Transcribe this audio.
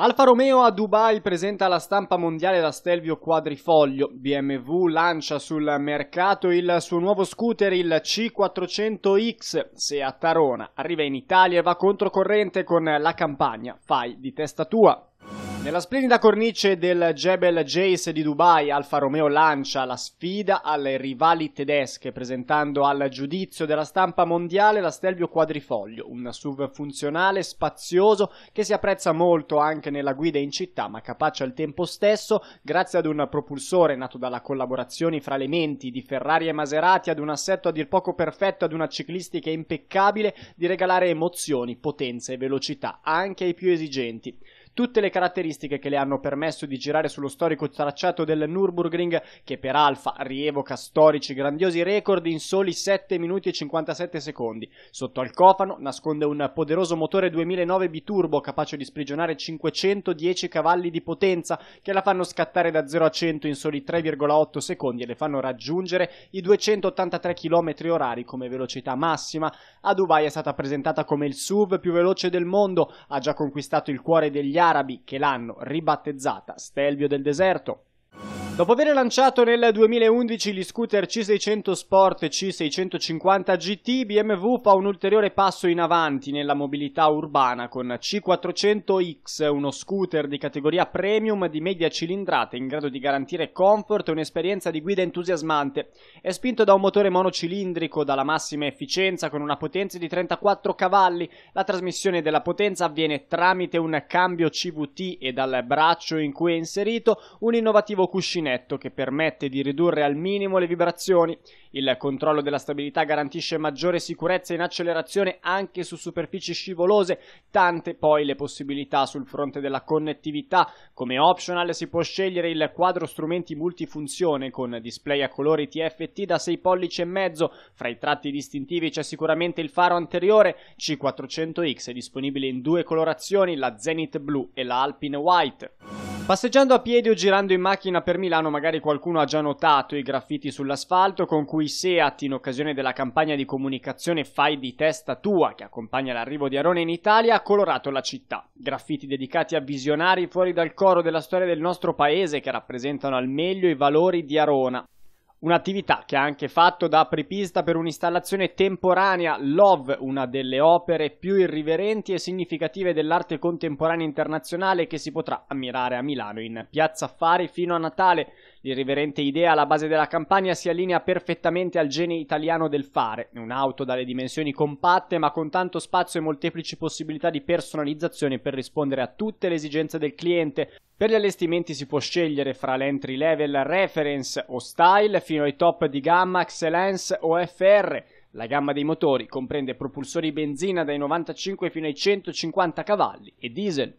Alfa Romeo a Dubai presenta alla stampa mondiale da Stelvio Quadrifoglio. BMW lancia sul mercato il suo nuovo scooter, il C400X. Se a Tarona arriva in Italia e va controcorrente con la campagna, fai di testa tua. Nella splendida cornice del Jebel Jace di Dubai, Alfa Romeo lancia la sfida alle rivali tedesche, presentando al giudizio della stampa mondiale la Stelvio Quadrifoglio, un SUV funzionale, spazioso, che si apprezza molto anche nella guida in città, ma capace al tempo stesso, grazie ad un propulsore nato dalla collaborazione fra le menti di Ferrari e Maserati, ad un assetto a dir poco perfetto, ad una ciclistica impeccabile, di regalare emozioni, potenza e velocità anche ai più esigenti tutte le caratteristiche che le hanno permesso di girare sullo storico tracciato del Nürburgring, che per Alfa rievoca storici grandiosi record in soli 7 minuti e 57 secondi. Sotto al cofano nasconde un poderoso motore 2009 biturbo capace di sprigionare 510 cavalli di potenza che la fanno scattare da 0 a 100 in soli 3,8 secondi e le fanno raggiungere i 283 km h come velocità massima. A Dubai è stata presentata come il SUV più veloce del mondo, ha già conquistato il cuore degli altri arabi che l'hanno ribattezzata Stelvio del Deserto Dopo aver lanciato nel 2011 gli scooter C600 Sport e C650 GT, BMW fa un ulteriore passo in avanti nella mobilità urbana con C400X, uno scooter di categoria premium di media cilindrata in grado di garantire comfort e un'esperienza di guida entusiasmante. È spinto da un motore monocilindrico dalla massima efficienza con una potenza di 34 cavalli. La trasmissione della potenza avviene tramite un cambio CVT e dal braccio in cui è inserito un innovativo cuscinetto uncinetto che permette di ridurre al minimo le vibrazioni. Il controllo della stabilità garantisce maggiore sicurezza in accelerazione anche su superfici scivolose, tante poi le possibilità sul fronte della connettività. Come optional si può scegliere il quadro strumenti multifunzione con display a colori TFT da 6 pollici e mezzo. Fra i tratti distintivi c'è sicuramente il faro anteriore C400X è disponibile in due colorazioni, la Zenith Blue e la Alpine White. Passeggiando a piedi o girando in macchina per Milano magari qualcuno ha già notato i graffiti sull'asfalto con cui Seat in occasione della campagna di comunicazione Fai di testa tua che accompagna l'arrivo di Arone in Italia ha colorato la città. Graffiti dedicati a visionari fuori dal coro della storia del nostro paese che rappresentano al meglio i valori di Arona. Un'attività che ha anche fatto da apripista per un'installazione temporanea Love, una delle opere più irriverenti e significative dell'arte contemporanea internazionale che si potrà ammirare a Milano in Piazza Affari fino a Natale, L'irriverente idea alla base della campagna si allinea perfettamente al gene italiano del fare, un'auto dalle dimensioni compatte ma con tanto spazio e molteplici possibilità di personalizzazione per rispondere a tutte le esigenze del cliente. Per gli allestimenti si può scegliere fra l'entry level reference o style fino ai top di gamma excellence o FR. La gamma dei motori comprende propulsori benzina dai 95 fino ai 150 cavalli e diesel.